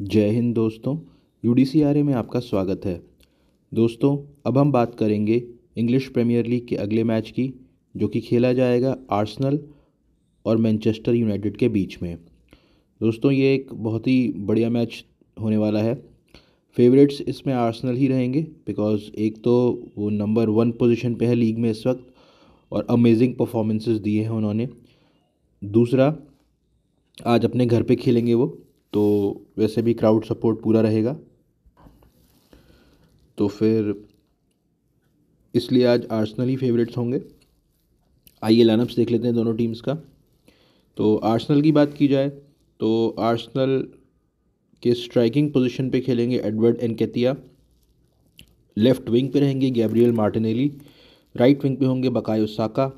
जय हिंद दोस्तों यू में आपका स्वागत है दोस्तों अब हम बात करेंगे इंग्लिश प्रीमियर लीग के अगले मैच की जो कि खेला जाएगा आर्सनल और मैनचेस्टर यूनाइटेड के बीच में दोस्तों ये एक बहुत ही बढ़िया मैच होने वाला है फेवरेट्स इसमें आर्सनल ही रहेंगे बिकॉज एक तो वो नंबर वन पोजीशन पे है लीग में इस वक्त और अमेजिंग परफॉर्मेंसेस दिए हैं उन्होंने दूसरा आज अपने घर पे खेलेंगे वो तो वैसे भी क्राउड सपोर्ट पूरा रहेगा तो फिर इसलिए आज आर्सनल ही फेवरेट्स होंगे आइए लाइनअप्स देख लेते हैं दोनों टीम्स का तो आर्सनल की बात की जाए तो आर्सनल के स्ट्राइकिंग पोजीशन पे खेलेंगे एडवर्ड एनकेतिया लेफ्ट विंग पे रहेंगे गैब्रियल मार्टिनेली राइट विंग पे होंगे बकायो साका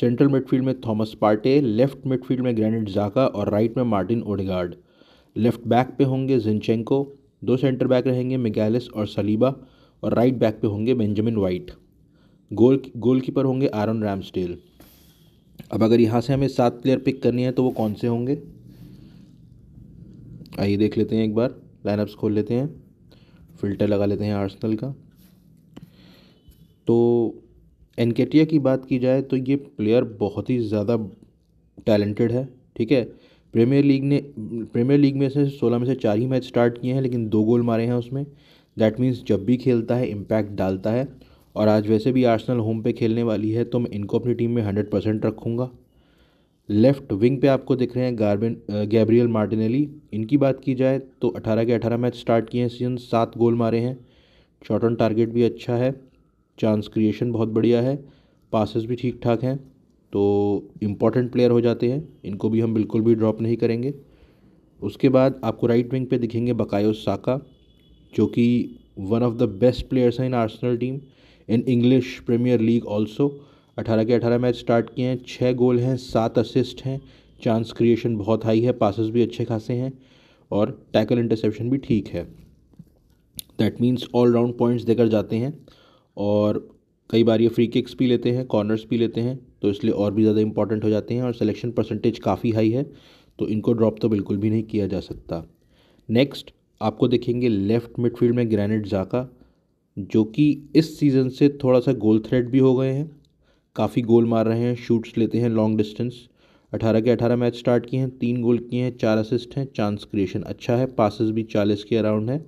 सेंट्रल मिडफील्ड में थॉमस पार्टे लेफ्ट मिडफील्ड में ग्रेनेड जाका और राइट में मार्टिन ओडिगार्ड लेफ्ट बैक पे होंगे जिनचेंको दो सेंटर बैक रहेंगे मिगैलिस और सलीबा और राइट बैक पे होंगे Benjamin White goal goal keeper होंगे आरन रैमस्टेल अब अगर यहाँ से हमें सात प्लेयर पिक करनी है तो वो कौन से होंगे आइए देख लेते हैं एक बार लाइनअप्स खोल लेते हैं फिल्टर लगा लेते हैं आर्सनल का तो एनकेटिया की बात की जाए तो ये प्लेयर बहुत ही ज़्यादा टैलेंटेड है ठीक है प्रीमियर लीग ने प्रीमियर लीग में से सोलह में से चार ही मैच स्टार्ट किए हैं लेकिन दो गोल मारे हैं उसमें दैट मीन्स जब भी खेलता है इम्पैक्ट डालता है और आज वैसे भी आर्सनल होम पे खेलने वाली है तो मैं इनको अपनी टीम में हंड्रेड परसेंट रखूँगा लेफ्ट विंग पे आपको दिख रहे हैं गार्बिन गैब्रियल मार्टिनेली इनकी बात की जाए तो अठारह के अठारह मैच स्टार्ट किए हैं सीजन सात गोल मारे हैं शॉर्ट ऑन टारगेट भी अच्छा है चांस क्रिएशन बहुत बढ़िया है पासेस भी ठीक ठाक हैं तो इम्पॉर्टेंट प्लेयर हो जाते हैं इनको भी हम बिल्कुल भी ड्रॉप नहीं करेंगे उसके बाद आपको राइट विंग पे दिखेंगे बकायो साका जो कि one of the best players हैं in Arsenal team in English Premier League also अठारह के अठारह मैच स्टार्ट किए हैं छः गोल हैं सात असिस्ट हैं चांस क्रिएशन बहुत हाई है पासिस भी अच्छे खासे हैं और टैकल इंटरसेप्शन भी ठीक है that means all round points देकर जाते हैं और कई बार ये फ्री किक्स भी लेते हैं कॉर्नर्स भी लेते हैं तो इसलिए और भी ज़्यादा इंपॉर्टेंट हो जाते हैं और सिलेक्शन परसेंटेज काफ़ी हाई है तो इनको ड्रॉप तो बिल्कुल भी नहीं किया जा सकता नेक्स्ट आपको देखेंगे लेफ़्ट मिडफील्ड में ग्रैनेट जाका जो कि इस सीज़न से थोड़ा सा गोल थ्रेड भी हो गए हैं काफ़ी गोल मार रहे हैं शूट्स लेते हैं लॉन्ग डिस्टेंस अठारह के अठारह मैच स्टार्ट किए हैं तीन गोल किए हैं चार असिस्ट हैं चांस क्रिएशन अच्छा है पासिस भी चालीस के अराउंड है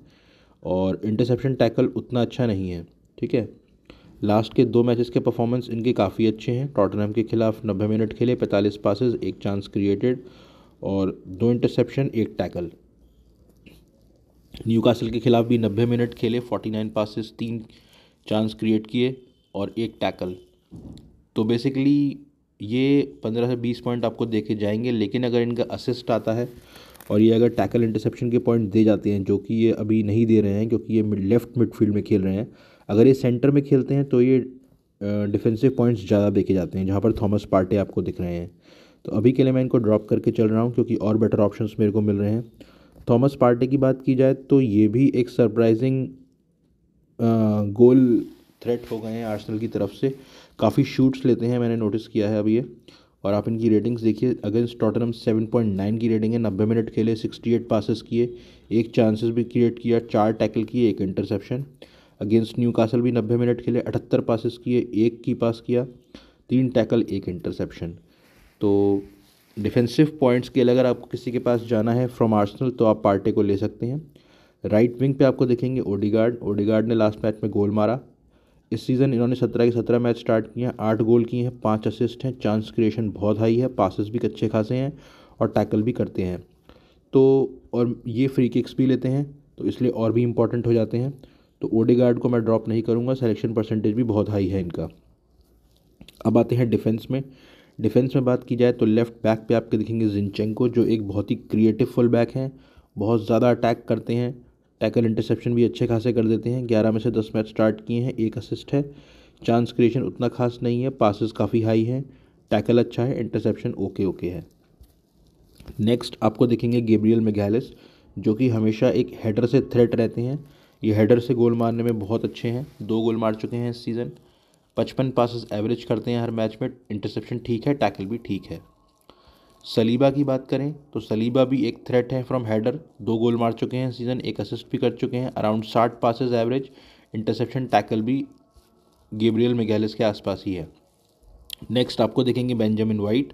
और इंटरसेप्शन टैकल उतना अच्छा नहीं है ठीक है लास्ट के दो मैचेस के परफॉर्मेंस इनके काफ़ी अच्छे हैं टॉटनहम के खिलाफ 90 मिनट खेले 45 पासेस एक चांस क्रिएटेड और दो इंटरसेप्शन एक टैकल न्यूकासल के खिलाफ भी 90 मिनट खेले 49 पासेस तीन चांस क्रिएट किए और एक टैकल तो बेसिकली ये 15 से 20 पॉइंट आपको देखे जाएंगे लेकिन अगर इनका असिस्ट आता है और ये अगर टैकल इंटरसेप्शन के पॉइंट दे जाते हैं जो कि ये अभी नहीं दे रहे हैं क्योंकि ये लेफ्ट मिडफील्ड में खेल रहे हैं अगर ये सेंटर में खेलते हैं तो ये डिफेंसिव पॉइंट्स ज़्यादा देखे जाते हैं जहाँ पर थॉमस पार्टे आपको दिख रहे हैं तो अभी के लिए मैं इनको ड्रॉप करके चल रहा हूँ क्योंकि और बेटर ऑप्शंस मेरे को मिल रहे हैं थॉमस पार्टे की बात की जाए तो ये भी एक सरप्राइजिंग गोल थ्रेट हो गए हैं आर्सनल की तरफ से काफ़ी शूट्स लेते हैं मैंने नोटिस किया है अब ये और आप इनकी रेटिंग्स देखिए अगेंस्ट टॉटनम 7.9 की रेटिंग है नब्बे मिनट खेले 68 पासिस किए एक चांसेस भी क्रिएट किया चार टैकल किए एक इंटरसेप्शन अगेंस्ट न्यू कासल भी नब्बे मिनट खेले अठहत्तर पासिस किए एक की पास किया तीन टैकल एक इंटरसेप्शन तो डिफेंसिव पॉइंट्स के लिए अगर आपको किसी के पास जाना है फ्रॉम आर्सनल तो आप पार्टे को ले सकते हैं राइट विंग पे आपको देखेंगे ओडीगार्ड ओडीगार्ड ने लास्ट मैच में गोल मारा इस सीज़न इन्होंने सत्रह के सत्रह मैच स्टार्ट किए हैं आठ गोल किए हैं पाँच असिस्ट हैं चांस क्रिएशन बहुत हाई है पासिस भी अच्छे खासे हैं और टैकल भी करते हैं तो और ये फ्री किक्स भी लेते हैं तो इसलिए और भी इम्पोर्टेंट हो जाते हैं तो ओडेगार्ड को मैं ड्रॉप नहीं करूँगा सेलेक्शन परसेंटेज भी बहुत हाई है इनका अब आते हैं डिफेंस में डिफेंस में बात की जाए तो लेफ्ट बैक पे आपके दिखेंगे जिनचेंको जो एक बहुत ही क्रिएटिव फुल बैक हैं बहुत ज़्यादा अटैक करते हैं टैकल इंटरसेप्शन भी अच्छे खासे कर देते हैं ग्यारह में से दस मैच स्टार्ट किए हैं एक असिस्ट है चांस क्रिएशन उतना खास नहीं है पासिस काफ़ी हाई हैं टैकल अच्छा है इंटरसेप्शन ओके ओके है नेक्स्ट आपको दिखेंगे गेब्रियल मेघैलिस जो कि हमेशा एक हेडर से थ्रेट रहते हैं ये हेडर से गोल मारने में बहुत अच्छे हैं दो गोल मार चुके हैं इस सीज़न पचपन पासिस एवरेज करते हैं हर मैच में इंटरसेप्शन ठीक है टैकल भी ठीक है सलीबा की बात करें तो सलीबा भी एक थ्रेट है फ्रॉम हेडर दो गोल मार चुके हैं सीज़न एक असिस्ट भी कर चुके हैं अराउंड साठ पासेज एवरेज इंटरसेप्शन टैकल भी गेब्रियल मिगेलिस के आसपास ही है नेक्स्ट आपको देखेंगे बेंजामिन वाइट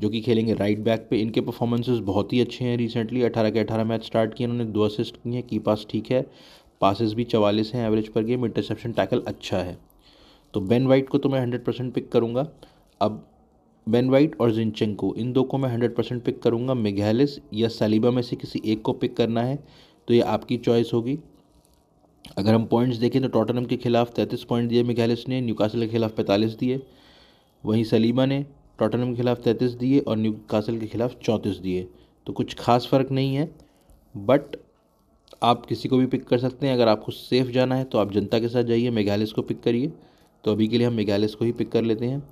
जो कि खेलेंगे राइट बैक पे इनके परफॉर्मेंसेस बहुत ही अच्छे हैं रिसेंटली 18 के 18 मैच स्टार्ट किए इन्होंने दो असिस्ट किए हैं की पास ठीक है पासिस भी चवालीस हैं एवरेज पर गेम इंटरसेप्शन टैकल अच्छा है तो बेन वाइट को तो मैं हंड्रेड परसेंट पिक करूँगा अब बेन वाइट और को इन दो को मैं हंड्रेड परसेंट पिक करूँगा मेघालिस या सलीबा में से किसी एक को पिक करना है तो ये आपकी चॉइस होगी अगर हम पॉइंट्स देखें तो टोटनम के खिलाफ तैंतीस पॉइंट दिए मेघालिस ने न्यूकासल के खिलाफ पैंतालीस दिए वहीं सलीबा ने टोटनम के खिलाफ तैंतीस दिए और न्यूकासल के खिलाफ चौंतीस दिए तो कुछ खास फ़र्क नहीं है बट आप किसी को भी पिक कर सकते हैं अगर आपको सेफ जाना है तो आप जनता के साथ जाइए मेघालयस को पिक करिए तो अभी के लिए हम मेघालयस को ही पिक कर लेते हैं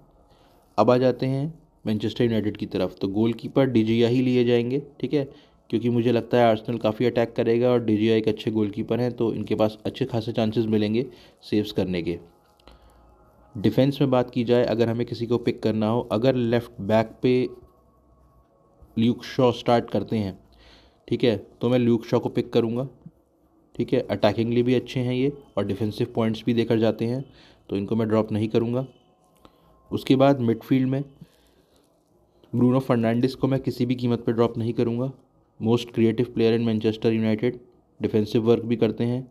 अब आ जाते हैं मैनचेस्टर यूनाइटेड की तरफ तो गोलकीपर डिजिया ही लिए जाएंगे ठीक है क्योंकि मुझे लगता है आर्सेनल काफ़ी अटैक करेगा और डिजिया एक अच्छे गोलकीपर हैं तो इनके पास अच्छे खासे चांसेस मिलेंगे सेव्स करने के डिफेंस में बात की जाए अगर हमें किसी को पिक करना हो अगर लेफ़्ट बैक पे ल्यूक शॉ स्टार्ट करते हैं ठीक है तो मैं ल्यूक शॉ को पिक करूँगा ठीक है अटैकिंगली भी अच्छे हैं ये और डिफेंसिव पॉइंट्स भी देकर जाते हैं तो इनको मैं ड्रॉप नहीं करूँगा उसके बाद मिडफील्ड में ब्रूनो फर्नांडिस को मैं किसी भी कीमत पर ड्रॉप नहीं करूँगा most creative player in Manchester United defensive work भी करते हैं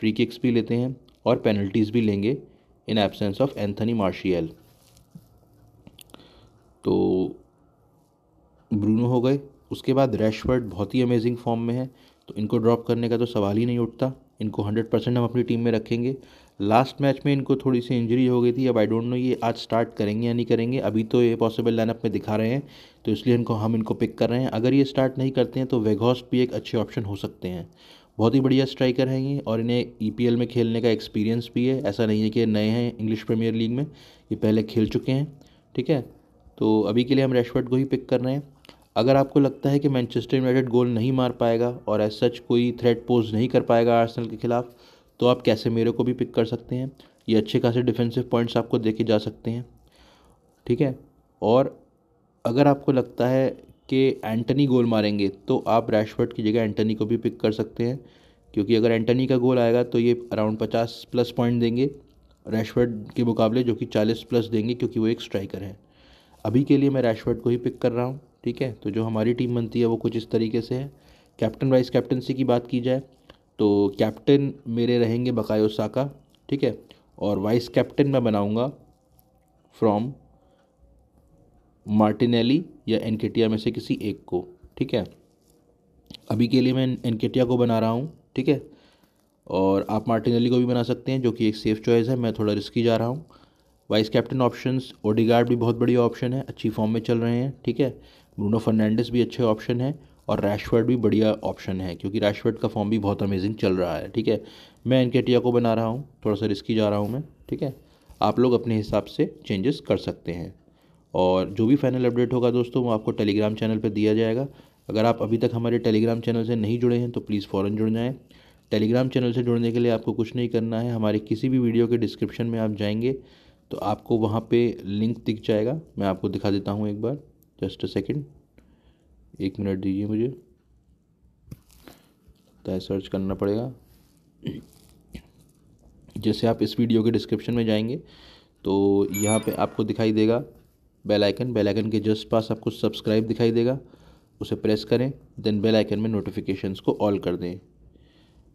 फ्री किक्स भी लेते हैं और पेनल्टीज़ भी लेंगे in absence of Anthony Martial तो ब्रूनो हो गए उसके बाद रैशफर्ड बहुत ही अमेजिंग फॉर्म में है तो इनको ड्रॉप करने का तो सवाल ही नहीं उठता इनको हंड्रेड परसेंट हम अपनी टीम में रखेंगे लास्ट मैच में इनको थोड़ी सी इंजरी हो गई थी अब आई डोंट नो ये आज स्टार्ट करेंगे या नहीं करेंगे अभी तो ये पॉसिबल लाइनअप में दिखा रहे हैं तो इसलिए इनको हम इनको पिक कर रहे हैं अगर ये स्टार्ट नहीं करते हैं तो वेघॉस भी एक अच्छे ऑप्शन हो सकते हैं बहुत ही बढ़िया स्ट्राइकर हैं ये और इन्हें ई e में खेलने का एक्सपीरियंस भी है ऐसा नहीं है कि नए हैं इंग्लिश प्रीमियर लीग में ये पहले खेल चुके हैं ठीक है तो अभी के लिए हम रेशवर्ड को ही पिक कर रहे हैं अगर आपको लगता है कि मैनचेस्टर यूनाइटेड गोल नहीं मार पाएगा और एज सच कोई थ्रेट पोज नहीं कर पाएगा आर्सेनल के ख़िलाफ़ तो आप कैसे मेरे को भी पिक कर सकते हैं ये अच्छे खासे डिफेंसिव पॉइंट्स आपको देखे जा सकते हैं ठीक है और अगर आपको लगता है कि एंटनी गोल मारेंगे तो आप रैशवर्ड की जगह एंटनी को भी पिक कर सकते हैं क्योंकि अगर एंटनी का गोल आएगा तो ये अराउंड पचास प्लस पॉइंट देंगे रैशवर्ड के मुकाबले जो कि चालीस प्लस देंगे क्योंकि वो एक स्ट्राइकर है अभी के लिए मैं रैशवर्ड को ही पिक कर रहा हूँ ठीक है तो जो हमारी टीम बनती है वो कुछ इस तरीके से है कैप्टन वाइस कैप्टनसी की बात की जाए तो कैप्टन मेरे रहेंगे बकायो साका ठीक है और वाइस कैप्टन मैं बनाऊँगा फ्रॉम मार्टिनेली या एनकेटिया में से किसी एक को ठीक है अभी के लिए मैं एनकेटिया को बना रहा हूँ ठीक है और आप मार्टिनेली को भी बना सकते हैं जो कि एक सेफ़ चॉइस है मैं थोड़ा रिस्की जा रहा हूँ वाइस कैप्टन ऑप्शंस ओडीगार्ड भी बहुत बढ़िया ऑप्शन है अच्छी फॉर्म में चल रहे हैं ठीक है ब्रूनो फर्नांडिस भी अच्छे ऑप्शन है और रैशवर्ड भी बढ़िया ऑप्शन है क्योंकि रैशवर्ड का फॉर्म भी बहुत अमेजिंग चल रहा है ठीक है मैं एनकेटिया को बना रहा हूँ थोड़ा सा रिस्की जा रहा हूँ मैं ठीक है आप लोग अपने हिसाब से चेंजेस कर सकते हैं और जो भी फाइनल अपडेट होगा दोस्तों वो आपको टेलीग्राम चैनल पर दिया जाएगा अगर आप अभी तक हमारे टेलीग्राम चैनल से नहीं जुड़े हैं तो प्लीज़ फ़ौर जुड़ जाएँ टेलीग्राम चैनल से जुड़ने के लिए आपको कुछ नहीं करना है हमारे किसी भी वीडियो के डिस्क्रिप्शन में आप जाएंगे तो आपको वहाँ पे लिंक दिख जाएगा मैं आपको दिखा देता हूँ एक बार जस्ट अ सेकेंड एक मिनट दीजिए मुझे तो सर्च करना पड़ेगा जैसे आप इस वीडियो के डिस्क्रिप्शन में जाएंगे तो यहाँ पे आपको दिखाई देगा बेल आइकन बेल आइकन के जस्ट पास आपको सब्सक्राइब दिखाई देगा उसे प्रेस करें देन बेल आइकन में नोटिफिकेशंस को ऑल कर दें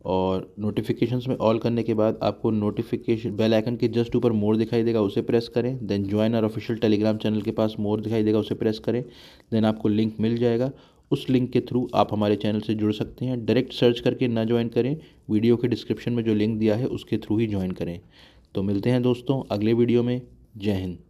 और नोटिफिकेशंस में ऑल करने के बाद आपको नोटिफिकेशन बेल आइकन के जस्ट ऊपर मोर दिखाई देगा उसे प्रेस करें देन ज्वाइन और ऑफिशियल टेलीग्राम चैनल के पास मोर दिखाई देगा उसे प्रेस करें देन आपको लिंक मिल जाएगा उस लिंक के थ्रू आप हमारे चैनल से जुड़ सकते हैं डायरेक्ट सर्च करके ना ज्वाइन करें वीडियो के डिस्क्रिप्शन में जो लिंक दिया है उसके थ्रू ही ज्वाइन करें तो मिलते हैं दोस्तों अगले वीडियो में जय हिंद